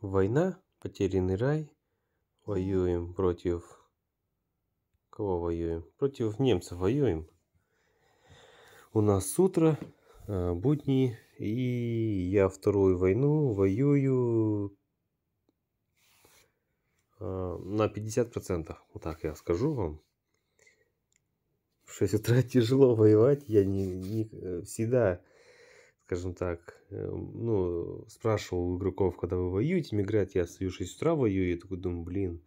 Война, потерянный рай. Воюем против... Кого воюем? Против немцев воюем. У нас с утра будни, и я вторую войну воюю а, на 50%. Вот так я скажу вам. В 6 утра тяжело воевать. Я не, не э, всегда скажем так, эм, ну, спрашивал у игроков, когда вы воюете, мигрят, я стою 6 утра воюю, я такой думаю, блин,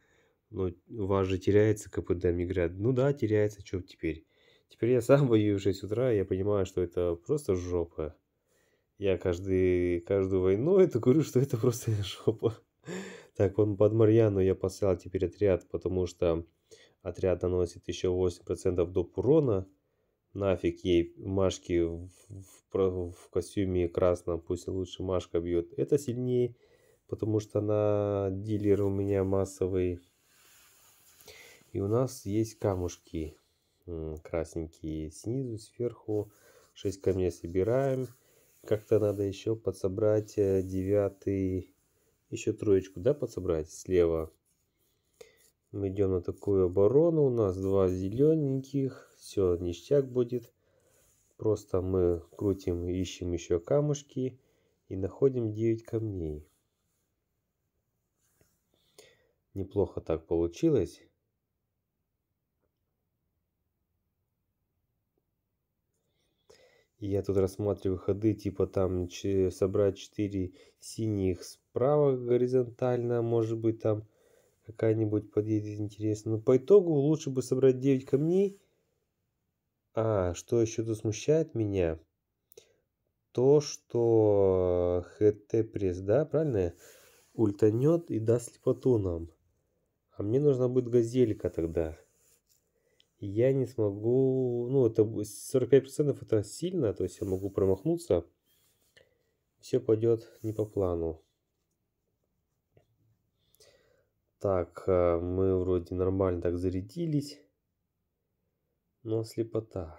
ну, у вас же теряется КПД, мигрят. Ну да, теряется, что теперь? Теперь я сам воюю в 6 утра, я понимаю, что это просто жопа. Я каждый, каждую войну это говорю, что это просто жопа. Так, вон под Марьяну я поставил теперь отряд, потому что отряд наносит еще 8% доп урона нафиг ей Машки в, в, в костюме красном, пусть лучше Машка бьет. Это сильнее, потому что она дилер у меня массовый. И у нас есть камушки красненькие снизу, сверху. 6 камней собираем. Как-то надо еще подсобрать э, девятый, еще троечку, да, подсобрать слева. Мы идем на такую оборону. У нас два зелененьких. Все, ништяк будет. Просто мы крутим ищем еще камушки. И находим 9 камней. Неплохо так получилось. Я тут рассматриваю ходы, типа там собрать 4 синих справа горизонтально, может быть там какая-нибудь подъедет интересно. Но по итогу лучше бы собрать 9 камней. А, что еще тут смущает меня? То, что ХТ пресс, да, правильно? Ультанет и даст слепоту нам. А мне нужна будет газелька тогда. я не смогу... Ну, это 45% это сильно, то есть я могу промахнуться. Все пойдет не по плану. Так, э, мы вроде нормально так зарядились. Но слепота.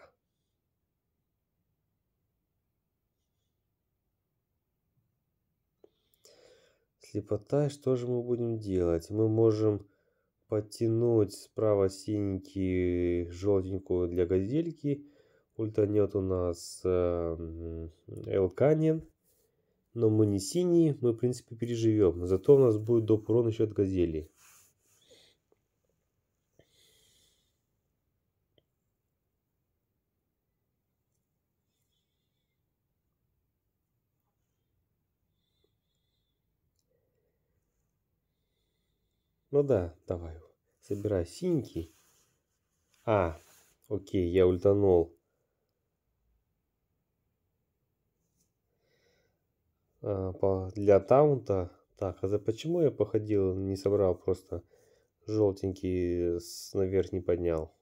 Слепота, что же мы будем делать? Мы можем подтянуть справа синенький, желтенькую для газельки. Ультанет у нас э, Элканин. Но мы не синие, мы, в принципе, переживем. зато у нас будет доп урон еще от газели. Ну да, давай. Собирай синенький. А, окей, я ультанул. А, для таунта. Так, а за почему я походил, не собрал просто желтенький с, наверх не поднял?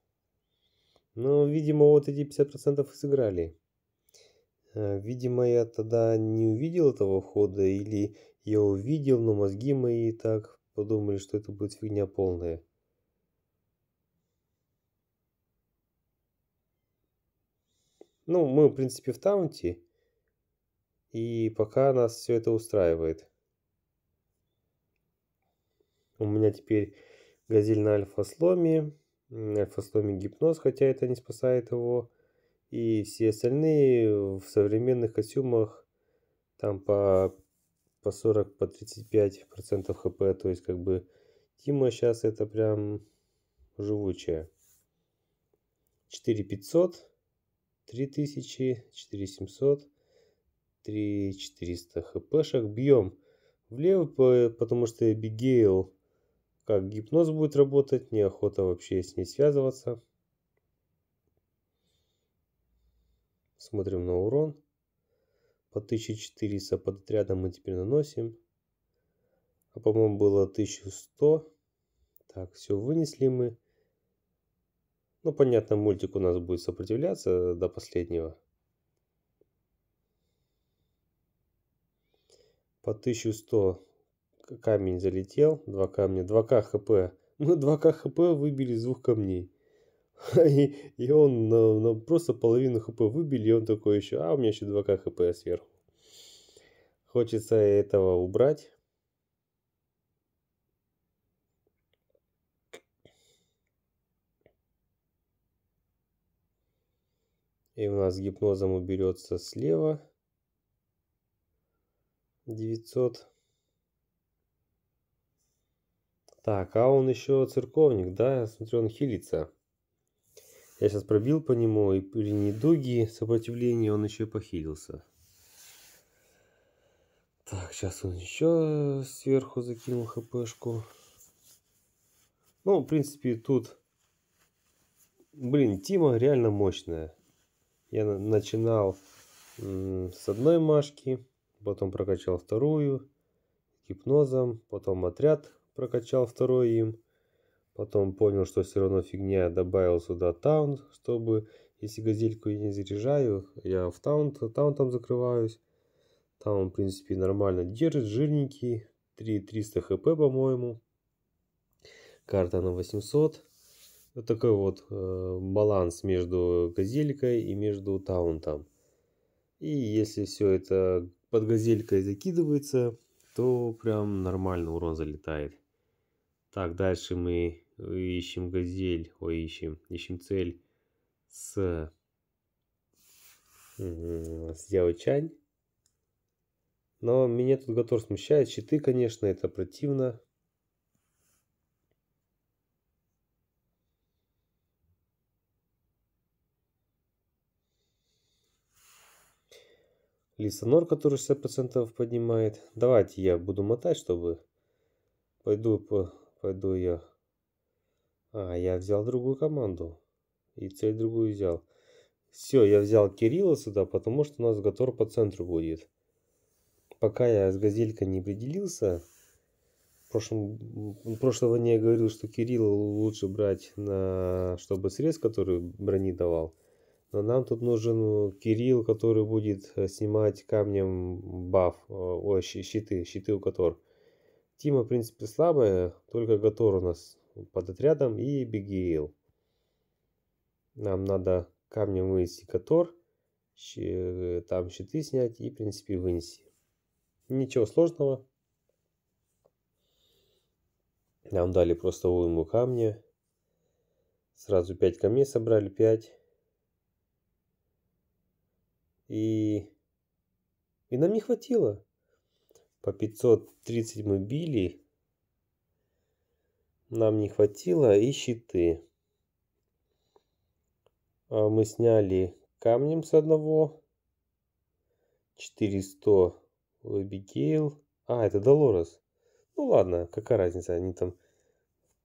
Ну, видимо, вот эти 50% и сыграли. Э, видимо, я тогда не увидел этого хода, или я увидел, но мозги мои так подумали, что это будет фигня полная. Ну, мы, в принципе, в таунте. И пока нас все это устраивает. У меня теперь газель на альфа-сломе. Альфа-сломе гипноз, хотя это не спасает его. И все остальные в современных костюмах там по по 40, по 35 процентов хп. То есть, как бы, Тима сейчас это прям живучая. 4500, 3000, 4700, 3400 хпшек. Бьем влево, потому что Бигейл, как гипноз будет работать, неохота вообще с ней связываться. Смотрим на урон. По 1400 под отрядом мы теперь наносим. А по-моему было 1100. Так, все вынесли мы. Ну, понятно, мультик у нас будет сопротивляться до последнего. По 1100 камень залетел. Два камня. 2к хп. Мы 2к хп выбили из двух камней. И, и он ну, на просто половину хп выбили, и он такой еще, а у меня еще 2к хп сверху. Хочется этого убрать. И у нас гипнозом уберется слева 900. Так, а он еще церковник, да? Я смотрю, он хилится. Я сейчас пробил по нему, и при недуге сопротивление он еще и похилился. Так, сейчас он еще сверху закинул хпшку. Ну, в принципе, тут... Блин, Тима реально мощная. Я начинал с одной машки, потом прокачал вторую гипнозом, потом отряд прокачал второй им. Потом понял, что все равно фигня, добавил сюда таунт, чтобы, если газельку я не заряжаю, я в таунт, таунтом закрываюсь. Там он, в принципе, нормально держит, жирненький, 3 300 хп, по-моему. Карта на 800. Вот такой вот э, баланс между газелькой и между таунтом. И если все это под газелькой закидывается, то прям нормально урон залетает. Так, дальше мы э, ищем газель, ой, ищем, ищем цель с, с Яочань. Но меня тут Гатор смущает. Щиты, конечно, это противно. Лисонор, который 60% поднимает. Давайте я буду мотать, чтобы пойду по пойду я. А, я взял другую команду. И цель другую взял. Все, я взял Кирилла сюда, потому что у нас Гатор по центру будет. Пока я с Газелькой не определился, прошлом, прошлого дня я говорил, что Кирилла лучше брать, на, чтобы срез, который брони давал. Но нам тут нужен Кирилл, который будет э, снимать камнем баф, э, ой, щиты, щиты у которых. Тима, в принципе, слабая, только Гатор у нас под отрядом и Бигейл. Нам надо камнем вынести Гатор, э, там щиты снять и, в принципе, вынести. Ничего сложного. Нам дали просто уйму камня. Сразу 5 камней собрали, 5. И... И нам не хватило. По 530 мы били. Нам не хватило. И щиты. А мы сняли камнем с одного. 400 Эбигейл. А, это Долорес. Ну ладно, какая разница, они там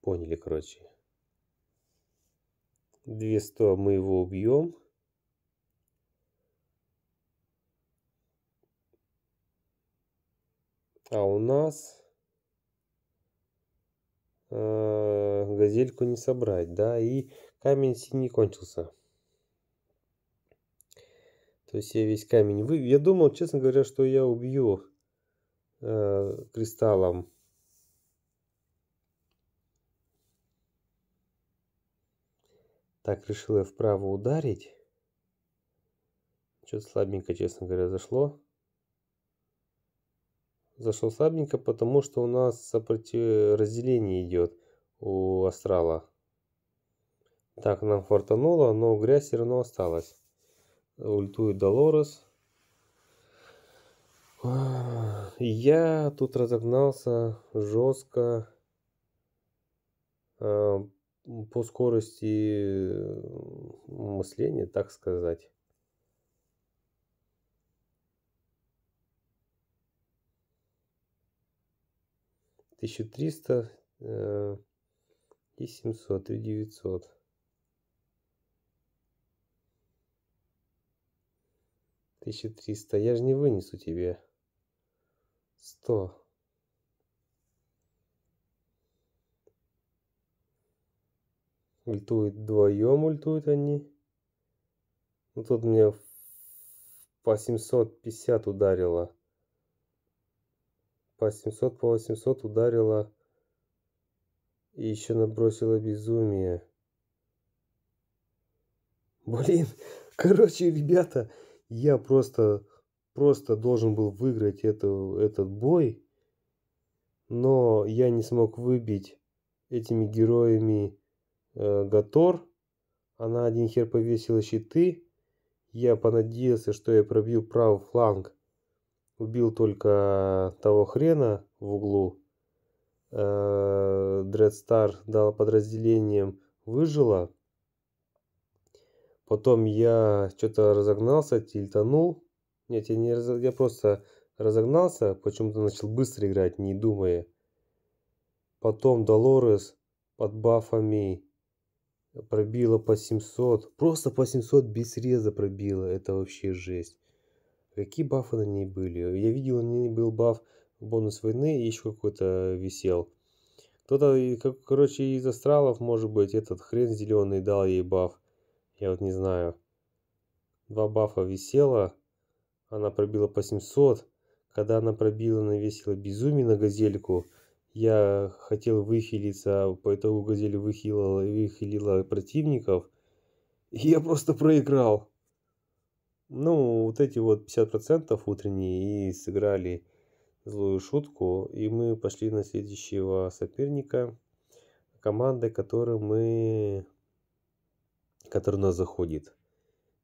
поняли, короче. 200 мы его убьем. А у нас э, газельку не собрать, да, и камень синий кончился. То есть я весь камень вы. Я думал, честно говоря, что я убью э, кристаллом. Так, решил я вправо ударить. Что-то слабенько, честно говоря, зашло зашел слабенько, потому что у нас сопротив... разделение идет у астрала. Так, нам фартануло, но грязь все равно осталась. Ультует Долорес. Я тут разогнался жестко э, по скорости э, мышления, так сказать. 1300 э, и 700 и 900. Тысяча триста. Я же не вынесу тебе. Сто. Ультует вдвоем, ультуют они. Ну тут мне по 750 ударило по 700, по 800 ударила и еще набросила безумие. Блин, короче, ребята, я просто, просто должен был выиграть эту, этот бой, но я не смог выбить этими героями э, Гатор. Она один хер повесила щиты. Я понадеялся, что я пробью правый фланг. Убил только того хрена в углу. Э, Дредстар дал подразделением выжила. Потом я что-то разогнался, тильтанул. Нет, я, не раз... я просто разогнался, почему-то начал быстро играть, не думая. Потом Долорес под бафами пробила по 700. Просто по 700 без среза пробила. Это вообще жесть. Какие бафы на ней были? Я видел, на ней был баф бонус войны и еще какой-то висел. Кто-то, короче, из астралов, может быть, этот хрен зеленый дал ей баф. Я вот не знаю. Два бафа висела. Она пробила по 700. Когда она пробила, навесила безумие на газельку. Я хотел выхилиться, по итогу газель выхилила, выхилила противников. И я просто проиграл. Ну, вот эти вот 50% утренние и сыграли злую шутку. И мы пошли на следующего соперника команды, который мы... которая у нас заходит.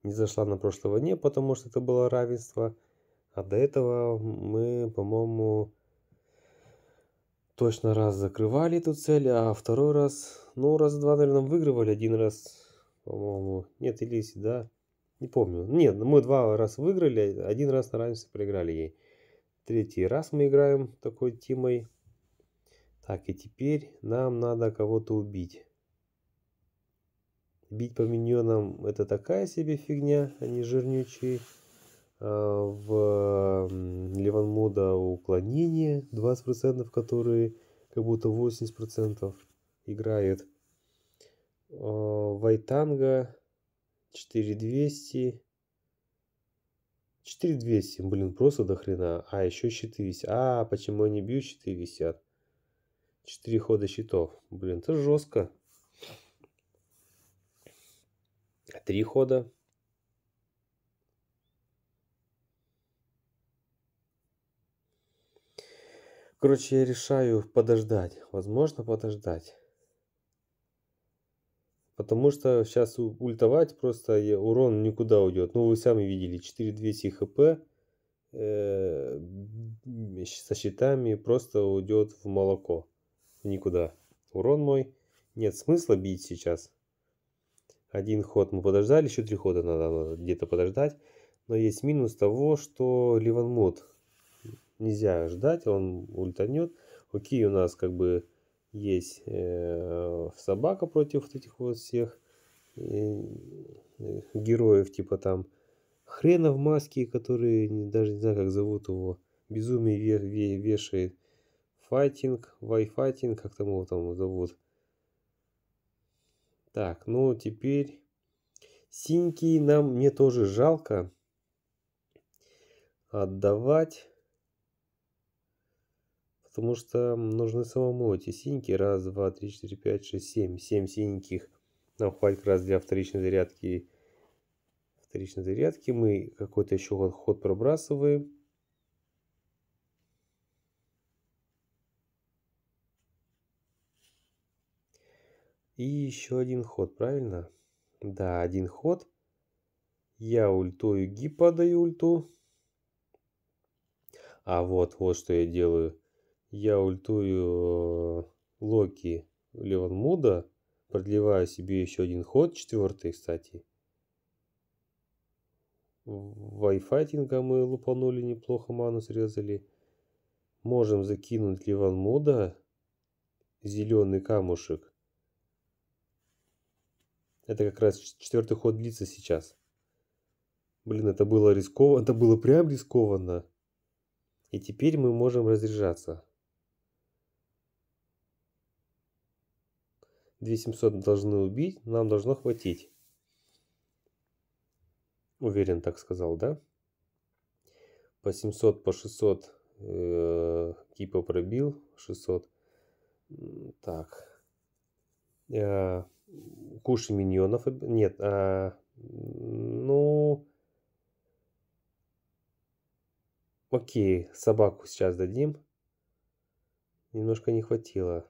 Не зашла на прошлого не, потому что это было равенство. А до этого мы, по-моему, точно раз закрывали эту цель, а второй раз, ну, раз два, наверное, выигрывали. Один раз, по-моему, нет, или да, не помню. Нет, мы два раз выиграли, один раз на равенстве проиграли ей. Третий раз мы играем такой тимой. Так, и теперь нам надо кого-то убить. Бить по миньонам это такая себе фигня, они жирнючие. А, в Леван Леванмода уклонение 20%, которые как будто 80% играет. А, Вайтанга 4200. 4200, блин, просто до хрена. А, еще щиты висят. А, почему они бьют, щиты висят. 4 хода щитов. Блин, это жестко. 3 хода. Короче, я решаю подождать. Возможно, подождать. Потому что сейчас ультовать просто урон никуда уйдет. Ну, вы сами видели, 4200 хп э, со щитами просто уйдет в молоко. Никуда. Урон мой. Нет смысла бить сейчас. Один ход мы подождали, еще три хода надо, надо где-то подождать. Но есть минус того, что Ливанмут нельзя ждать, он ультанет. Окей, у нас как бы есть э, собака против вот этих вот всех э, героев, типа там хрена в маске, который даже не знаю, как зовут его, безумие вешает, файтинг, вайфайтинг, как там его там зовут. Так, ну теперь синьки нам мне тоже жалко отдавать потому что нужны самому эти синенькие. Раз, два, три, четыре, пять, шесть, семь. Семь синеньких нам хватит как раз для вторичной зарядки. Вторичной зарядки мы какой-то еще ход пробрасываем. И еще один ход, правильно? Да, один ход. Я ультую гиппа даю ульту. А вот, вот что я делаю я ультую э, Локи Леванмуда, продлеваю себе еще один ход, четвертый, кстати. Вайфайтинга мы лупанули неплохо, ману срезали. Можем закинуть Леванмуда, зеленый камушек. Это как раз четвертый ход длится сейчас. Блин, это было рискованно, это было прям рискованно. И теперь мы можем разряжаться. 2700 должны убить, нам должно хватить. Уверен, так сказал, да? По 700, по 600 э, Кипа пробил, 600. Так. Э, кушай миньонов. Э, нет, а, ну... Окей, собаку сейчас дадим. Немножко не хватило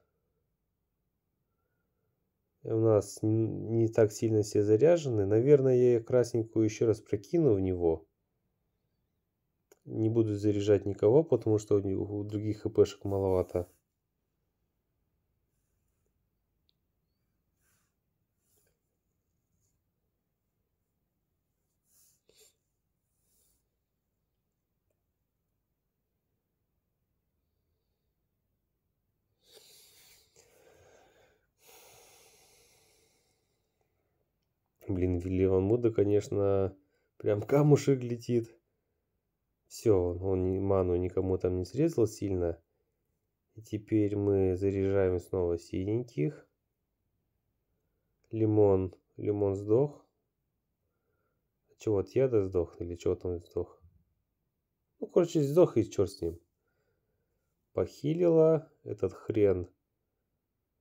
у нас не так сильно все заряжены. Наверное, я красненькую еще раз прокину в него. Не буду заряжать никого, потому что у других хпшек маловато. Ванмуда, конечно, прям камушек летит. Все, он ману никому там не срезал сильно. И теперь мы заряжаем снова синеньких. Лимон. Лимон сдох. А чего, от яда сдох? Или чего там сдох? Ну, короче, сдох и черт с ним. Похилила этот хрен.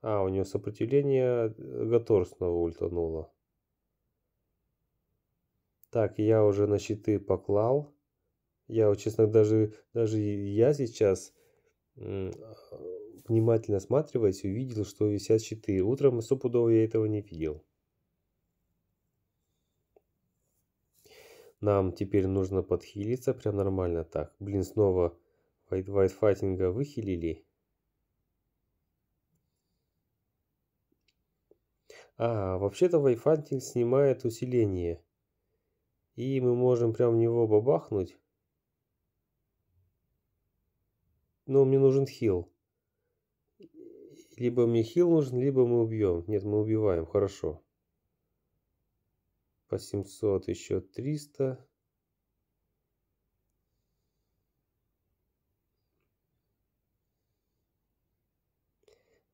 А, у него сопротивление э, Гатор снова ультануло. Так, я уже на щиты поклал. Я честно, даже, даже я сейчас внимательно осматриваясь, увидел, что висят щиты. Утром стопудово я этого не видел. Нам теперь нужно подхилиться прям нормально так. Блин, снова White White Fighting выхилили. А, вообще-то White Fighting снимает усиление. И мы можем прям в него бабахнуть. Но мне нужен хил. Либо мне хил нужен, либо мы убьем. Нет, мы убиваем, хорошо. По 700 еще 300.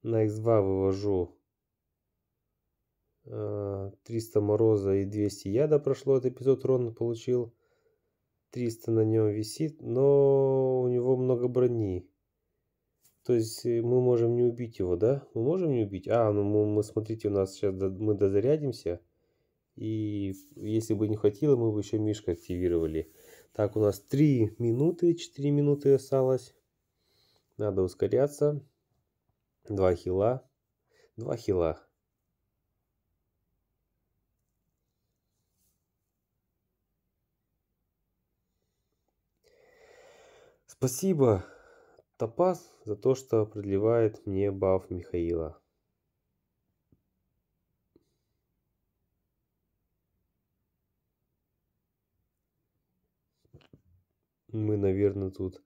На x2 вывожу 300 э, мороза и 200 яда прошло, этот эпизод Рон получил. 300 на нем висит, но у него много брони. То есть э, мы можем не убить его, да? Мы можем не убить? А, ну мы, мы смотрите, у нас сейчас до, мы дозарядимся. И если бы не хватило, мы бы еще Мишка активировали. Так, у нас 3 минуты, 4 минуты осталось. Надо ускоряться. Два хила. два хила. Спасибо, Топаз, за то, что продлевает мне баф Михаила. Мы, наверное, тут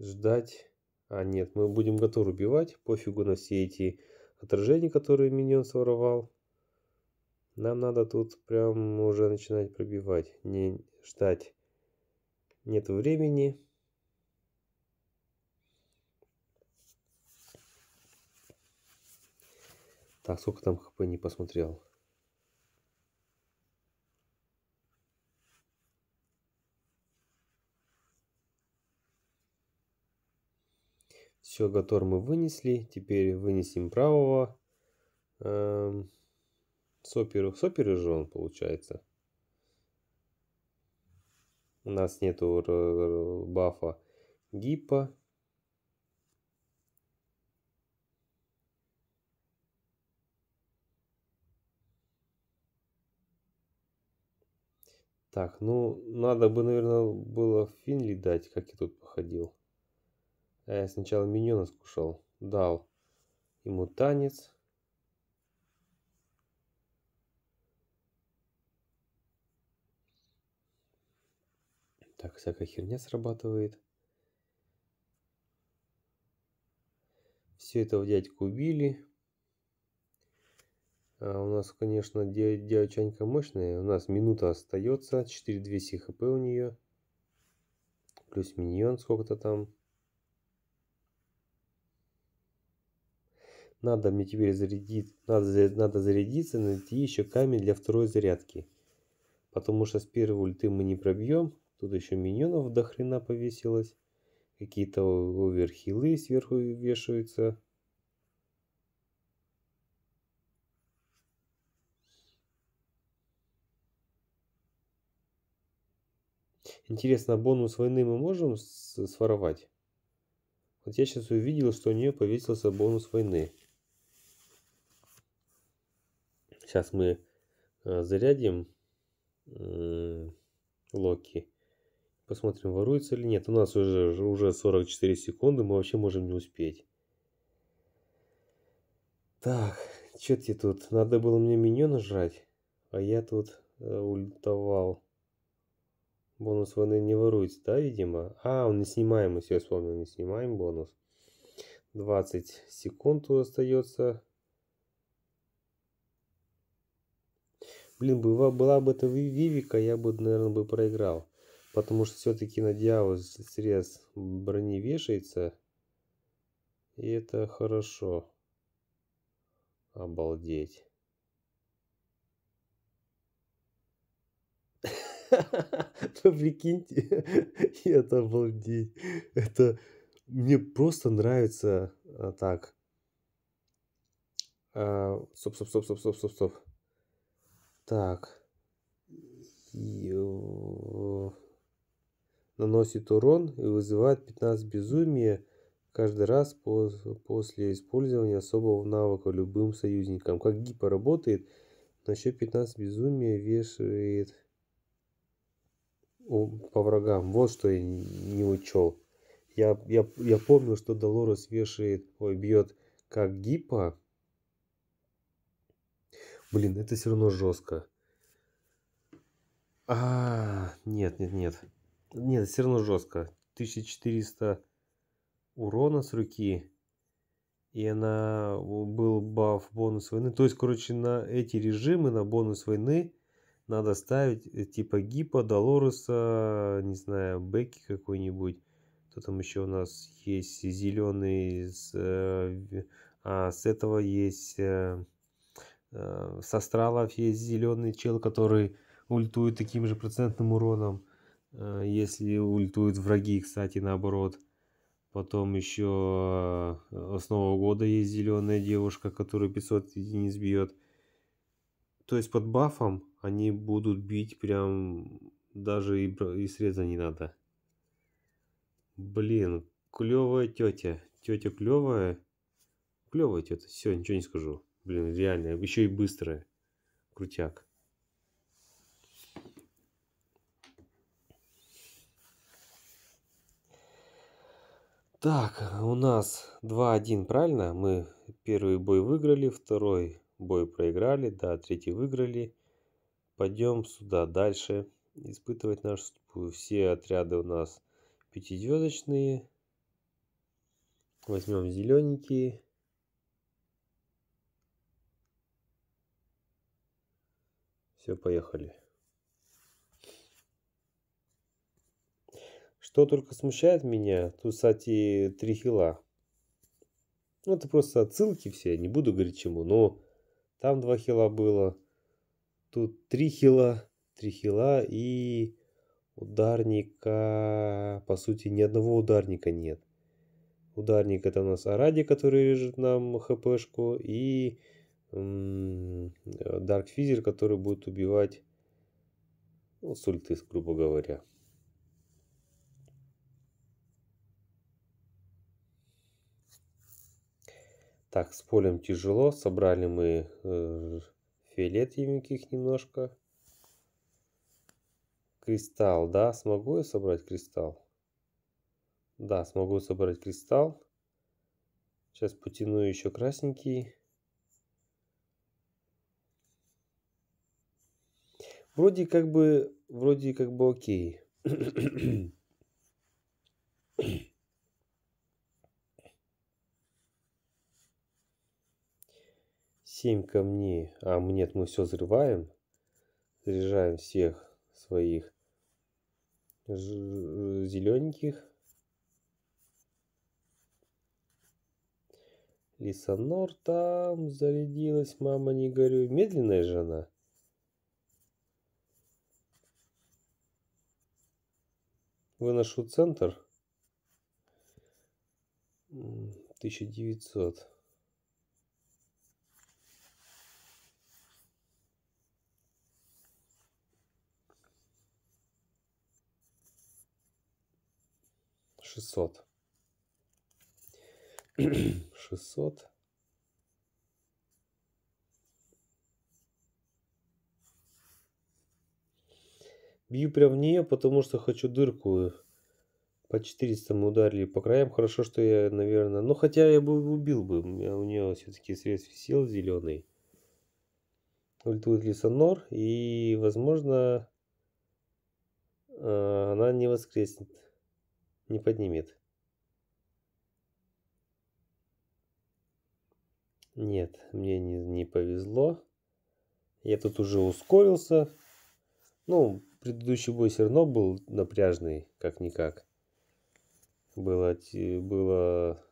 ждать. А нет, мы будем готовы убивать. Пофигу на все эти отражения, которые миньон своровал. Нам надо тут прям уже начинать пробивать. Не ждать. Нет времени. Так, сколько там хп не посмотрел? Все, Гатор мы вынесли. Теперь вынесем правого. Эм, соперу. Соперу же он получается. У нас нету бафа гипа. Так, ну, надо бы, наверное, было Финли дать, как я тут походил. А я сначала миньона скушал. Дал ему танец. Так, всякая херня срабатывает. Все это в дядьку убили. А у нас, конечно, девчонка мощная. У нас минута остается. 4-200 хп у нее. Плюс миньон сколько-то там. Надо мне теперь зарядить. Надо, надо зарядиться, найти еще камень для второй зарядки. Потому что с первой ульты мы не пробьем. Тут еще миньонов до хрена повесилось. Какие-то оверхилы сверху вешаются. Интересно, а бонус войны мы можем своровать? Вот я сейчас увидел, что у нее повесился бонус войны. Сейчас мы э, зарядим э, Локи. Посмотрим, воруется или нет. У нас уже, уже 44 секунды, мы вообще можем не успеть. Так, что то тут? Надо было мне меню нажать, а я тут э, ультовал. Бонус вони не ворують, да, видимо? А, он не снимаемый, все, я вспомнил, не снимаем бонус. 20 секунд остается. Блин, была, была бы это Вивика, я бы, наверное, бы проиграл. Потому что все-таки на Диаву срез брони вешается. И это хорошо. Обалдеть. Ну, прикиньте, это обалдеть. Это мне просто нравится а, так. А, стоп, стоп, стоп, стоп, стоп, стоп, стоп. Так. Наносит урон и вызывает 15 безумия каждый раз после использования особого навыка любым союзникам, Как Гипа работает, на счет 15 безумия вешает по врагам. Вот что я не учел. Я, я, я помню, что Долорес вешает, ой, бьет как гипа. Блин, это все равно жестко. А, нет, нет, нет. Нет, все равно жестко. 1400 урона с руки. И она был баф бонус войны. То есть, короче, на эти режимы, на бонус войны надо ставить э, типа Гипа, Долореса, не знаю, Бекки какой-нибудь. Кто там еще у нас есть? Зеленый. С, э, а, с этого есть... Э, э с Астралов есть зеленый чел, который ультует таким же процентным уроном. если ультуют враги, кстати, наоборот. Потом еще э, с Нового года есть зеленая девушка, которая 500 единиц бьет. То есть под бафом они будут бить прям... Даже и, и среза не надо. Блин, клевая тетя. Тетя клевая. Клевая тетя. Все, ничего не скажу. Блин, реально. Еще и быстрая. Крутяк. Так, у нас 2-1, правильно? Мы первый бой выиграли, второй бой проиграли, да, третий выиграли. Пойдем сюда дальше. Испытывать нашу судьбу. Все отряды у нас пятизвездочные. Возьмем зелененькие. Все, поехали. Что только смущает меня, тут, кстати, три хила. Ну, это просто отсылки все, не буду говорить чему, но там два хила было. Тут трихила, трихила и ударника, по сути, ни одного ударника нет. Ударник это у нас Аради, который режет нам хпшку, и Дарк Физер, который будет убивать ну, с грубо говоря. Так, с полем тяжело. Собрали мы э, фиолетовеньких немножко. Кристалл, да, смогу я собрать кристалл? Да, смогу собрать кристалл. Сейчас потяну еще красненький. Вроде как бы, вроде как бы окей. Семь камней, а нет, мы все взрываем. Заряжаем всех своих зелененьких. Лисанор там зарядилась, мама не горюй. Медленная же она. Выношу центр. 1900. 600. 600. Бью прям в нее, потому что хочу дырку. По 400 мы ударили по краям. Хорошо, что я, наверное... Ну, хотя я бы убил бы. У нее все-таки средств сил зеленый. Ультует Лисонор. И, возможно, а, она не воскреснет не поднимет. Нет, мне не, не повезло. Я тут уже ускорился. Ну, предыдущий бой все равно был напряжный, как-никак. Было, было...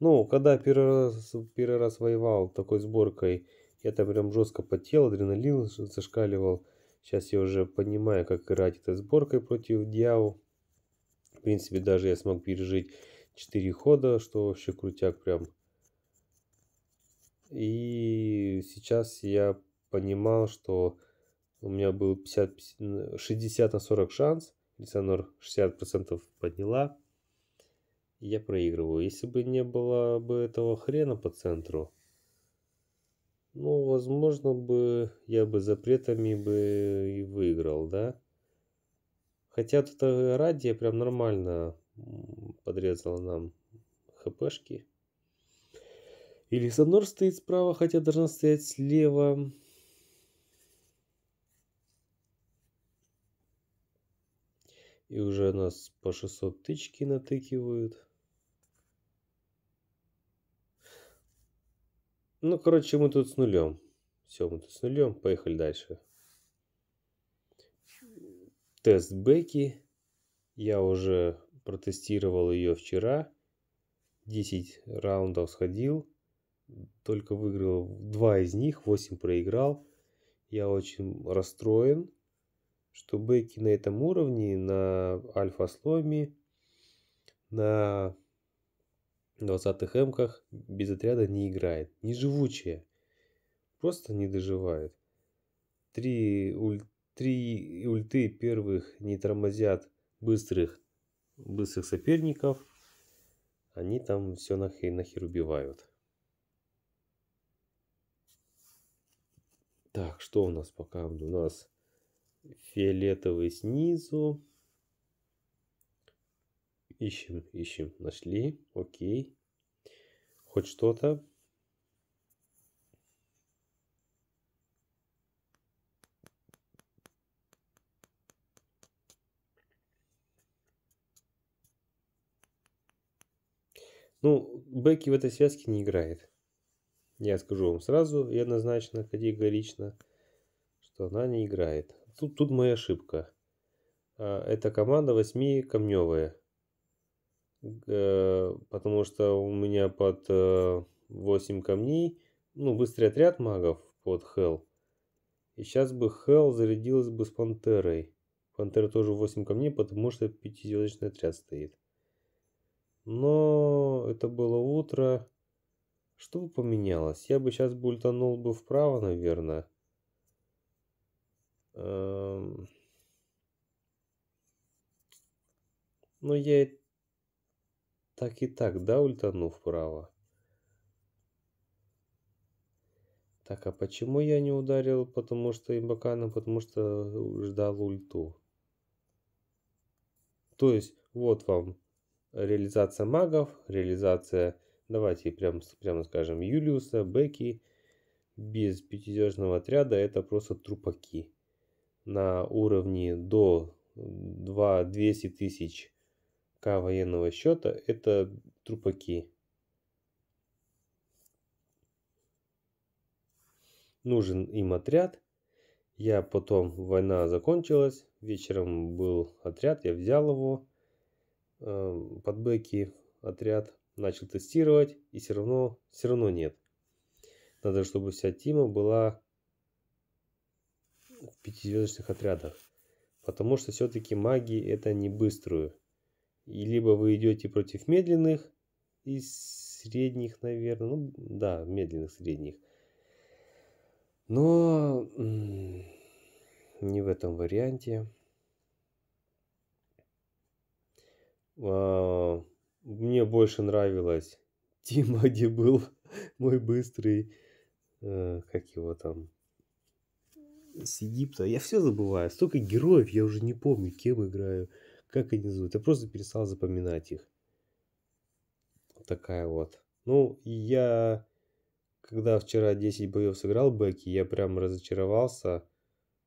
Ну, когда первый раз, первый раз воевал такой сборкой, я там прям жестко потел, адреналин зашкаливал. Сейчас я уже понимаю, как играть этой сборкой против Диау принципе, даже я смог пережить 4 хода, что вообще крутяк прям. И сейчас я понимал, что у меня был 50, 60 на 40 шанс. Лисанор 60% подняла. Я проигрываю. Если бы не было бы этого хрена по центру, ну, возможно бы я бы запретами бы и выиграл, да? Хотя тут эта Радия прям нормально подрезала нам хпшки. Или Лисанор стоит справа, хотя должна стоять слева. И уже нас по 600 тычки натыкивают. Ну, короче, мы тут с нулем. Все, мы тут с нулем. Поехали дальше тест Бекки. Я уже протестировал ее вчера. 10 раундов сходил. Только выиграл 2 из них, 8 проиграл. Я очень расстроен, что Бекки на этом уровне, на альфа-сломе, на 20-х эмках без отряда не играет. Неживучая. Просто не доживает. Три ульт Три ульты первых не тормозят быстрых, быстрых соперников. Они там все нахер, нахер убивают. Так, что у нас пока У нас фиолетовый снизу. Ищем, ищем, нашли. Окей. Хоть что-то. Ну, Бекки в этой связке не играет. Я скажу вам сразу и однозначно, категорично, что она не играет. Тут, тут моя ошибка. А, Это команда 8 камневая. Э, потому что у меня под 8 э, камней, ну, быстрый отряд магов под Хелл. И сейчас бы Хелл зарядилась бы с Пантерой. Пантера тоже 8 камней, потому что пятизвездочный отряд стоит. Но это было утро. Что бы поменялось? Я бы сейчас бультанул бы вправо, наверное. Эм... Но ну, я и так и так, да, ультану вправо. Так, а почему я не ударил? Потому что имбакана, потому что э, ждал ульту. То есть, вот вам реализация магов, реализация, давайте прям, прямо скажем, Юлиуса, Бекки, без пятизвездного отряда это просто трупаки. На уровне до 2 200 тысяч к военного счета это трупаки. Нужен им отряд. Я потом, война закончилась, вечером был отряд, я взял его Эм, подбеки отряд начал тестировать, и все равно, все равно нет. Надо, чтобы вся тима была в пятизвездочных отрядах. Потому что все-таки маги это не быструю. И либо вы идете против медленных и средних, наверное. Ну да, медленных, средних. Но не в этом варианте. А, мне больше нравилось Тима, где был мой быстрый, а, как его там, с Египта. Я все забываю. Столько героев, я уже не помню, кем играю, как они зовут. Я просто перестал запоминать их. такая вот. Ну, я, когда вчера 10 боев сыграл Бэки, я прям разочаровался,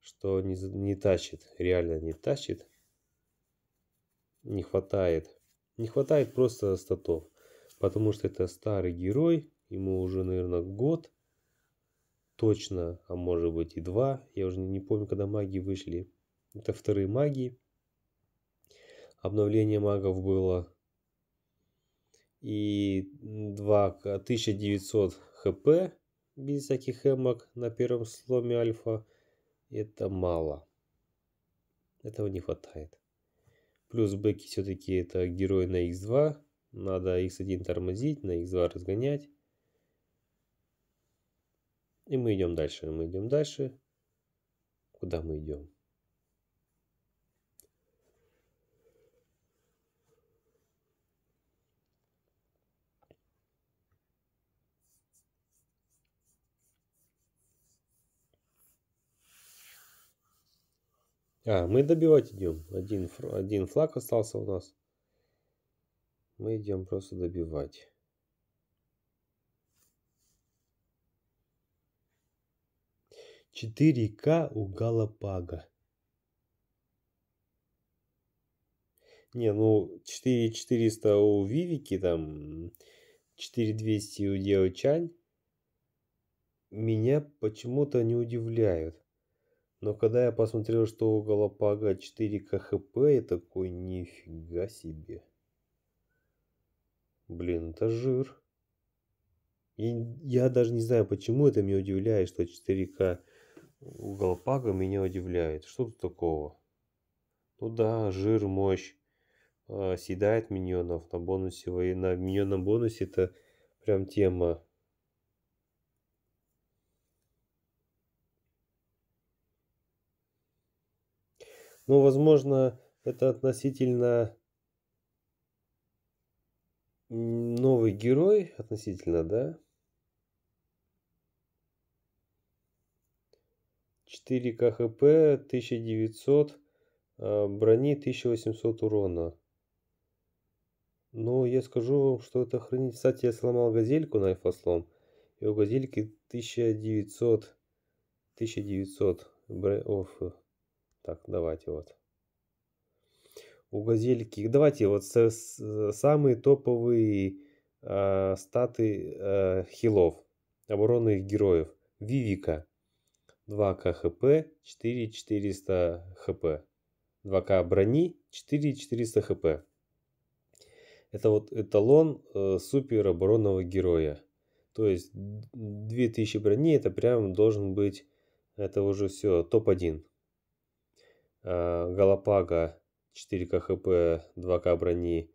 что не, не тащит. Реально не тащит не хватает. Не хватает просто статов. Потому что это старый герой, ему уже, наверное, год точно, а может быть и два. Я уже не помню, когда маги вышли. Это вторые маги. Обновление магов было. И 2, 1900 хп без всяких эмок на первом сломе альфа. Это мало. Этого не хватает. Плюс бэки все-таки это герой на x2. Надо x1 тормозить, на x2 разгонять. И мы идем дальше, мы идем дальше. Куда мы идем? А, мы добивать идем. Один, один флаг остался у нас. Мы идем просто добивать. Четыре К у Галапага. Не, ну 4400 у Вивики там, 4200 у Девочань меня почему-то не удивляют. Но когда я посмотрел, что у Галапага 4 КХП, я такой, нифига себе. Блин, это жир. И я даже не знаю, почему это меня удивляет, что 4К у Галапага меня удивляет. Что тут такого? Ну да, жир, мощь. Э, съедает миньонов а на бонусе. на миньон на бонусе это прям тема Ну, возможно, это относительно новый герой, относительно, да? Четыре КХП, 1900, а, брони 1800 урона. Но ну, я скажу вам, что это хранить. Кстати, я сломал газельку на инфослом. И у газельки 1900, 1900 офф. Так, давайте вот. У газельки. Давайте вот с, с, самые топовые э, статы э, хилов. Оборонных героев. Вивика. 2к хп, 4400 хп. 2к брони, 4400 хп. Это вот эталон э, супер оборонного героя. То есть 2000 брони это прям должен быть, это уже все, топ-1. Галапага 4К хп, 2К брони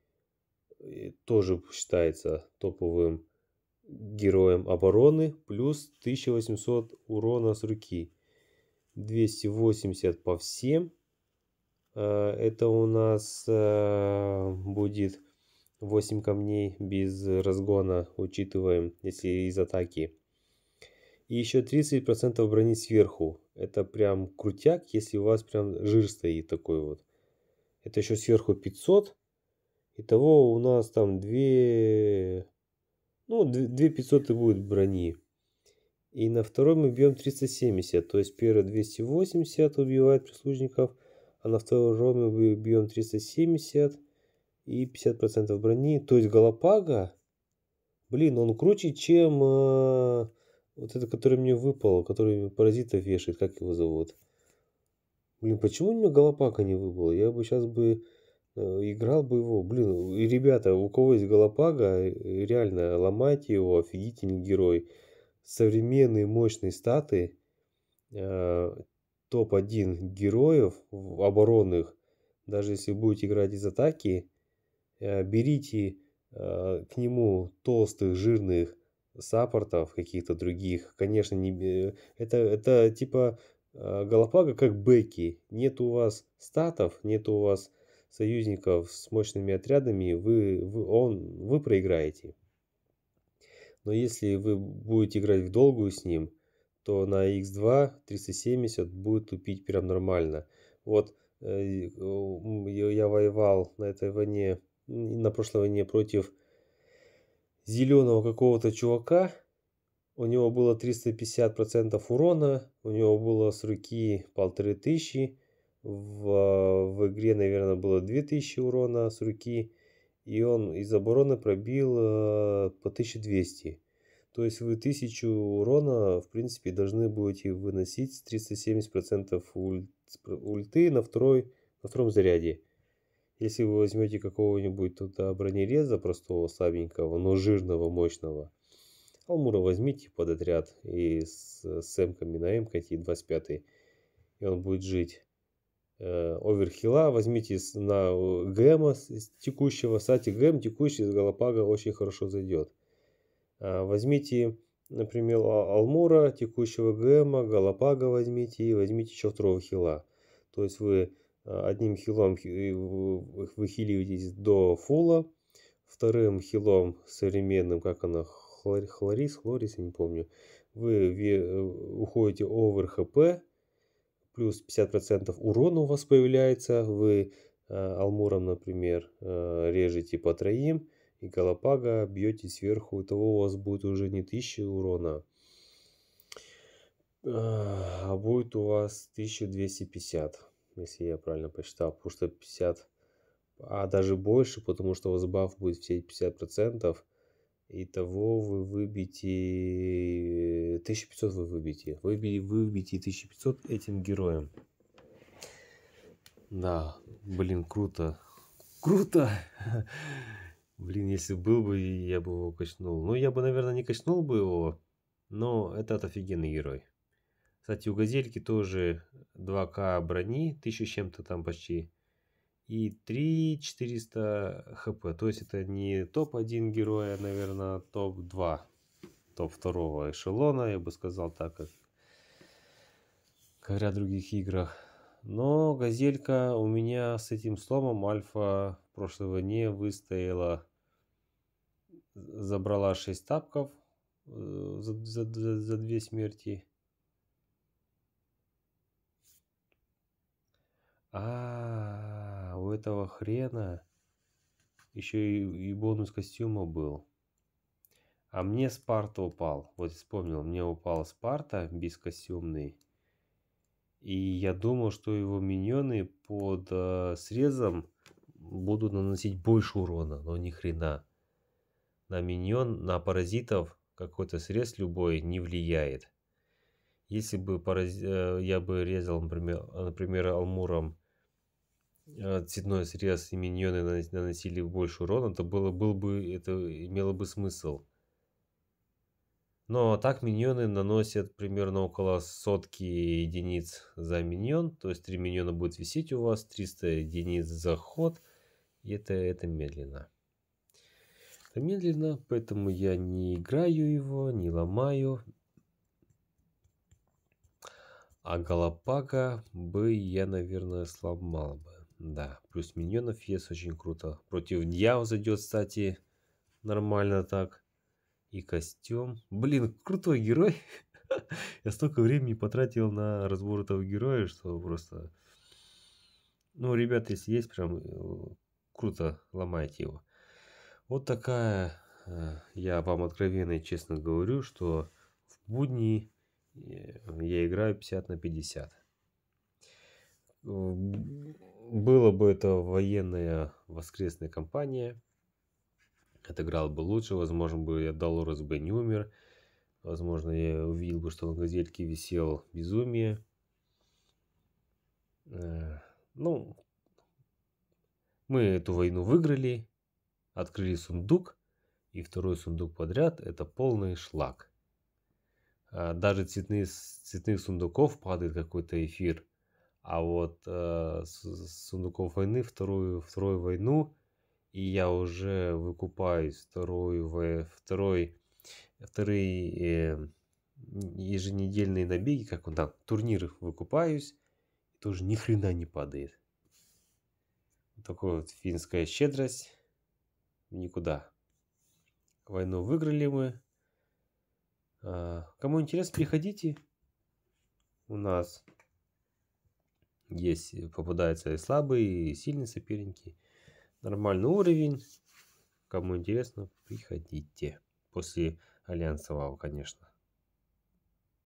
тоже считается топовым героем обороны, плюс 1800 урона с руки, 280 по всем. А, это у нас а, будет 8 камней без разгона, учитываем, если из атаки. И еще 30% брони сверху. Это прям крутяк, если у вас прям жир стоит такой вот. Это еще сверху 500. Итого у нас там 2... Ну, 2500 и будет брони. И на второй мы бьем 370. То есть первый 280 убивает прислужников. А на второй мы бьем 370 и 50% брони. То есть Галапага, блин, он круче, чем э, вот это, который мне выпал, который паразитов вешает, как его зовут? Блин, почему у него Галапака не выпал? Я бы сейчас бы э, играл бы его. Блин, и ребята, у кого есть Галапага, э, реально, ломайте его, офигительный герой. Современные мощные статы, э, топ-1 героев оборонных, даже если будете играть из атаки, берите к нему толстых, жирных, саппортов, каких-то других. Конечно, не... это, это типа а, Галапага как Бекки. Нет у вас статов, нет у вас союзников с мощными отрядами, вы, вы, он, вы проиграете. Но если вы будете играть в долгую с ним, то на x2 370 будет тупить прям нормально. Вот э, я воевал на этой войне, на прошлой войне против зеленого какого-то чувака. У него было 350% урона, у него было с руки 1500, в, в игре, наверное, было 2000 урона с руки, и он из обороны пробил э, по 1200. То есть вы 1000 урона, в принципе, должны будете выносить с 370% уль, ульты на, второй, на втором заряде. Если вы возьмете какого-нибудь туда бронереза простого, слабенького, но жирного, мощного, Алмура возьмите под отряд и с, с эмками на эмка идти 25 и он будет жить. Э, оверхила возьмите на э, ГМа с текущего, сати ГМ текущий с Галапага очень хорошо зайдет. Э, а, возьмите, например, Алмура, текущего ГМа, Галапага возьмите и возьмите еще второго хила. То есть вы Э, одним хилом выхиливаетесь до фула, вторым хилом современным, как она, хлорис, хлорис, я не помню, вы э, уходите овер хп, плюс 50% урона у вас появляется, вы э, Алмуром, например, режете по троим, и Галапага бьете сверху, того у вас будет уже не 1000 урона, а будет у вас 1250 если я правильно посчитал, потому что 50, а даже больше, потому что у вас баф будет все 50%, того вы выбьете 1500 вы выбьете. Вы выбьете 1500 этим героем. Да, блин, круто. Круто! Блин, если был бы, я бы его качнул. Ну, я бы, наверное, не качнул бы его, но этот офигенный герой. Кстати, у газельки тоже 2К брони, 1000 чем-то там почти. И 3400 хп. То есть это не топ-1 героя, а, наверное, топ-2. Топ второго эшелона, я бы сказал так, как, как в других играх. Но газелька у меня с этим сломом альфа прошлого не выстояла. Забрала 6 тапков э, за, за, за, за две смерти. А, у этого хрена еще и, и бонус костюма был. А мне Спарта упал. Вот вспомнил, мне упал Спарта бескостюмный. И я думал, что его миньоны под э, срезом будут наносить больше урона, но ни хрена. На миньон, на паразитов какой-то срез любой не влияет. Если бы параз... Э, я бы резал, например, например, алмуром а, цветной срез и миньоны наносили больше урона, то было, был бы, это имело бы смысл. Но так миньоны наносят примерно около сотки единиц за миньон. То есть 3 миньона будет висеть у вас, 300 единиц за ход. И это, это медленно. Это медленно, поэтому я не играю его, не ломаю. А Галапага бы я, наверное, сломал бы. Да, плюс миньонов есть, очень круто. Против дьявол зайдет, кстати, нормально так. И костюм. Блин, крутой герой. Я столько времени потратил на разбор этого героя, что просто... Ну, ребят, если есть, прям э, круто ломайте его. Вот такая, э, я вам откровенно и честно говорю, что в будни э, я играю 50 на 50. Было бы это военная воскресная кампания. Отыграл бы лучше. Возможно, бы я Долорес бы не умер. Возможно, я увидел бы, что на газельке висел безумие. Э, ну, мы эту войну выиграли, открыли сундук, и второй сундук подряд – это полный шлак. А даже цветные, цветных сундуков падает какой-то эфир – а вот э, сундуков войны вторую, вторую войну, и я уже выкупаюсь вторую, второй, вторые э, еженедельные набеги, как он там, турниры выкупаюсь, и тоже ни хрена не падает. Такая вот финская щедрость никуда. Войну выиграли мы. А, кому интересно, приходите. У нас есть, э, попадаются и слабые, и сильные соперники. Нормальный уровень. Кому интересно, приходите. После Альянса Вау, конечно.